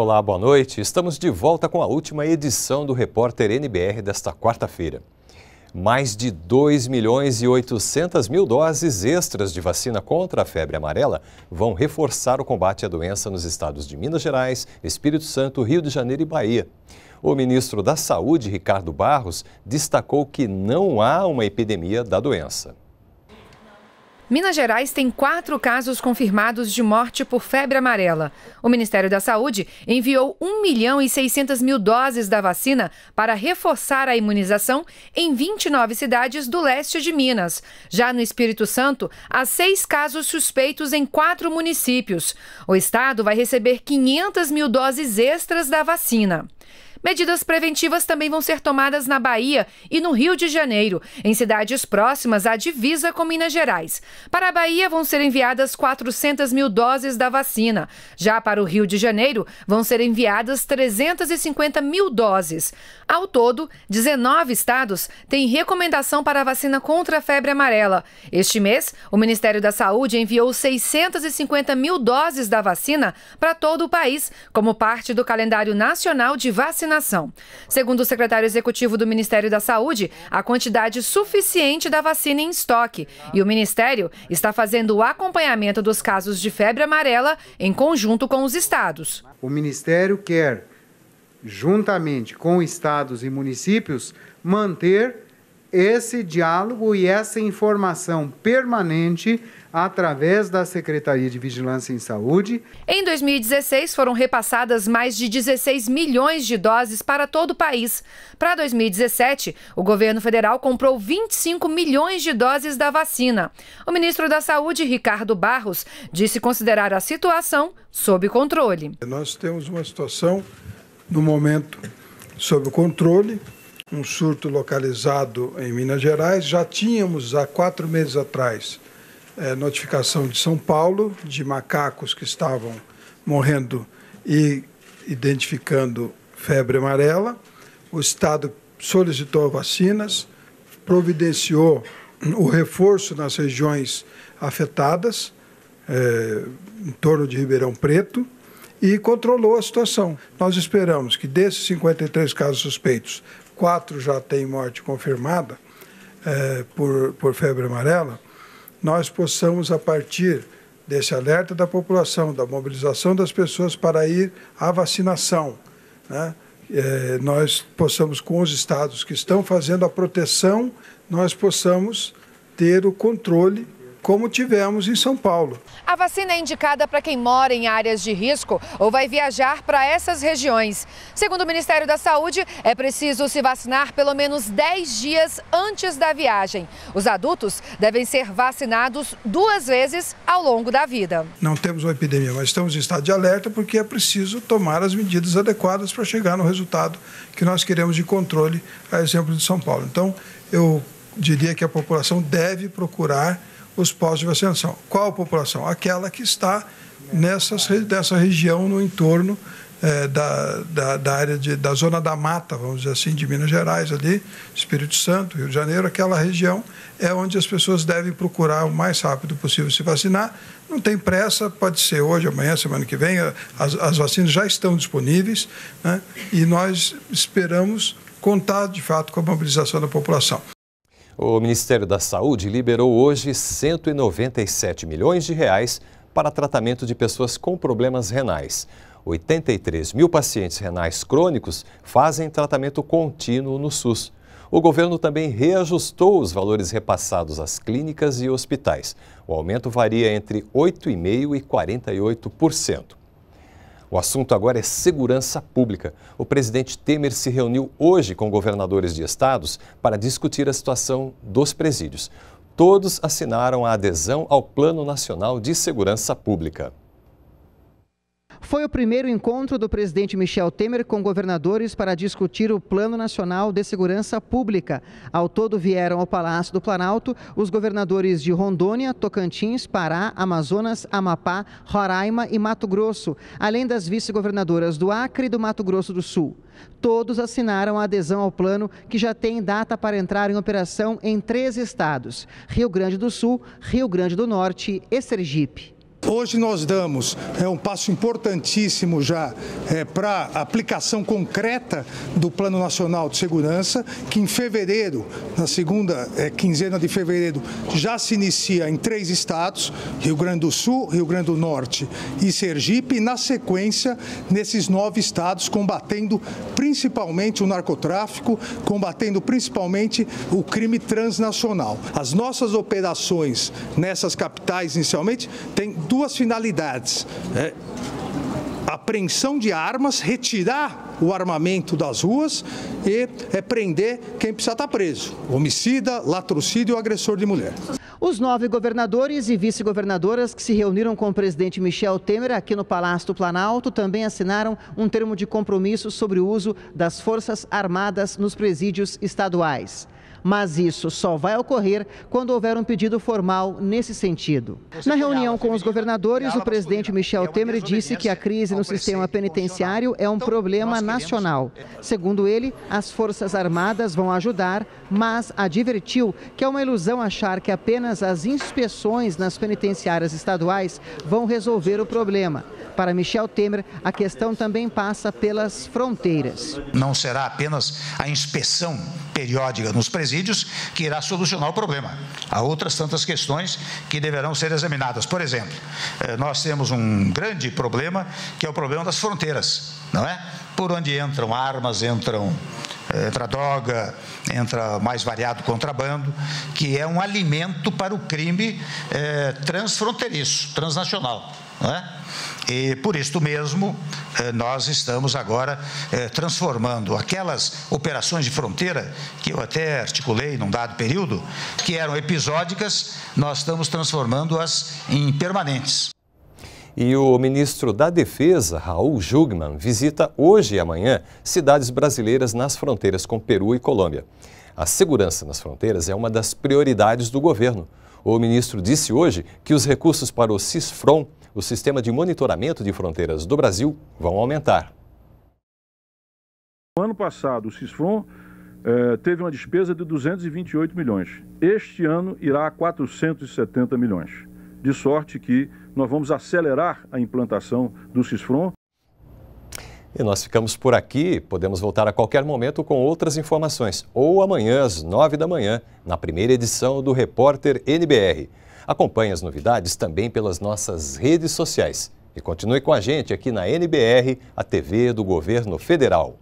Olá, boa noite. Estamos de volta com a última edição do Repórter NBR desta quarta-feira. Mais de 2 milhões e 800 mil doses extras de vacina contra a febre amarela vão reforçar o combate à doença nos estados de Minas Gerais, Espírito Santo, Rio de Janeiro e Bahia. O ministro da Saúde, Ricardo Barros, destacou que não há uma epidemia da doença. Minas Gerais tem quatro casos confirmados de morte por febre amarela. O Ministério da Saúde enviou 1 milhão e 600 mil doses da vacina para reforçar a imunização em 29 cidades do leste de Minas. Já no Espírito Santo, há seis casos suspeitos em quatro municípios. O estado vai receber 500 mil doses extras da vacina. Medidas preventivas também vão ser tomadas na Bahia e no Rio de Janeiro, em cidades próximas à divisa com Minas Gerais. Para a Bahia vão ser enviadas 400 mil doses da vacina. Já para o Rio de Janeiro vão ser enviadas 350 mil doses. Ao todo, 19 estados têm recomendação para a vacina contra a febre amarela. Este mês, o Ministério da Saúde enviou 650 mil doses da vacina para todo o país, como parte do calendário nacional de vacinação vacinação. Segundo o secretário executivo do Ministério da Saúde, a quantidade suficiente da vacina em estoque e o Ministério está fazendo o acompanhamento dos casos de febre amarela em conjunto com os estados. O Ministério quer, juntamente com estados e municípios, manter esse diálogo e essa informação permanente através da Secretaria de Vigilância em Saúde. Em 2016, foram repassadas mais de 16 milhões de doses para todo o país. Para 2017, o governo federal comprou 25 milhões de doses da vacina. O ministro da Saúde, Ricardo Barros, disse considerar a situação sob controle. Nós temos uma situação, no momento, sob controle um surto localizado em Minas Gerais. Já tínhamos há quatro meses atrás eh, notificação de São Paulo de macacos que estavam morrendo e identificando febre amarela. O Estado solicitou vacinas, providenciou o reforço nas regiões afetadas, é, em torno de Ribeirão Preto, e controlou a situação. Nós esperamos que desses 53 casos suspeitos, quatro já têm morte confirmada é, por, por febre amarela, nós possamos, a partir desse alerta da população, da mobilização das pessoas para ir à vacinação, né? é, nós possamos, com os estados que estão fazendo a proteção, nós possamos ter o controle como tivemos em São Paulo. A vacina é indicada para quem mora em áreas de risco ou vai viajar para essas regiões. Segundo o Ministério da Saúde, é preciso se vacinar pelo menos 10 dias antes da viagem. Os adultos devem ser vacinados duas vezes ao longo da vida. Não temos uma epidemia, mas estamos em estado de alerta porque é preciso tomar as medidas adequadas para chegar no resultado que nós queremos de controle, a exemplo de São Paulo. Então, eu diria que a população deve procurar os postos de vacinação. Qual a população? Aquela que está nessas, nessa região no entorno é, da, da, da, área de, da zona da mata, vamos dizer assim, de Minas Gerais, ali, Espírito Santo, Rio de Janeiro, aquela região é onde as pessoas devem procurar o mais rápido possível se vacinar. Não tem pressa, pode ser hoje, amanhã, semana que vem, as, as vacinas já estão disponíveis né? e nós esperamos contar de fato com a mobilização da população. O Ministério da Saúde liberou hoje 197 milhões de reais para tratamento de pessoas com problemas renais. 83 mil pacientes renais crônicos fazem tratamento contínuo no SUS. O governo também reajustou os valores repassados às clínicas e hospitais. O aumento varia entre 8,5% e 48%. O assunto agora é segurança pública. O presidente Temer se reuniu hoje com governadores de estados para discutir a situação dos presídios. Todos assinaram a adesão ao Plano Nacional de Segurança Pública foi o primeiro encontro do presidente Michel Temer com governadores para discutir o Plano Nacional de Segurança Pública. Ao todo vieram ao Palácio do Planalto os governadores de Rondônia, Tocantins, Pará, Amazonas, Amapá, Roraima e Mato Grosso, além das vice-governadoras do Acre e do Mato Grosso do Sul. Todos assinaram a adesão ao plano, que já tem data para entrar em operação em três estados: Rio Grande do Sul, Rio Grande do Norte e Sergipe. Hoje nós damos é, um passo importantíssimo já é, para a aplicação concreta do Plano Nacional de Segurança, que em fevereiro, na segunda é, quinzena de fevereiro, já se inicia em três estados, Rio Grande do Sul, Rio Grande do Norte e Sergipe, e na sequência, nesses nove estados, combatendo principalmente o narcotráfico, combatendo principalmente o crime transnacional. As nossas operações nessas capitais, inicialmente, têm duas finalidades. É apreensão de armas, retirar o armamento das ruas e é, prender quem precisa estar tá preso: homicida, latrocínio ou agressor de mulher. Os nove governadores e vice-governadoras que se reuniram com o presidente Michel Temer aqui no Palácio do Planalto também assinaram um termo de compromisso sobre o uso das Forças Armadas nos presídios estaduais mas isso só vai ocorrer quando houver um pedido formal nesse sentido. Na reunião com os governadores, o presidente Michel é Temer disse que a crise no sistema penitenciário é um então, problema nacional. É Segundo ele, as Forças Armadas vão ajudar, mas advertiu que é uma ilusão achar que apenas as inspeções nas penitenciárias estaduais vão resolver o problema. Para Michel Temer, a questão também passa pelas fronteiras. Não será apenas a inspeção periódica nos presídios que irá solucionar o problema. Há outras tantas questões que deverão ser examinadas. Por exemplo, eh, nós temos um grande problema que é o problema das fronteiras, não é? Por onde entram armas, entram eh, entra droga, entra mais variado contrabando, que é um alimento para o crime é, transfronteiriço, transnacional. Não é? E por isto mesmo, eh, nós estamos agora eh, transformando aquelas operações de fronteira, que eu até articulei num dado período, que eram episódicas, nós estamos transformando-as em permanentes. E o ministro da Defesa, Raul Jugman, visita hoje e amanhã cidades brasileiras nas fronteiras com Peru e Colômbia. A segurança nas fronteiras é uma das prioridades do governo. O ministro disse hoje que os recursos para o CISFRON o sistema de monitoramento de fronteiras do Brasil vão aumentar. No ano passado, o CISFRON eh, teve uma despesa de 228 milhões. Este ano irá a 470 milhões. De sorte que nós vamos acelerar a implantação do CISFRON. E nós ficamos por aqui. Podemos voltar a qualquer momento com outras informações. Ou amanhã, às 9 da manhã, na primeira edição do Repórter NBR. Acompanhe as novidades também pelas nossas redes sociais. E continue com a gente aqui na NBR, a TV do Governo Federal.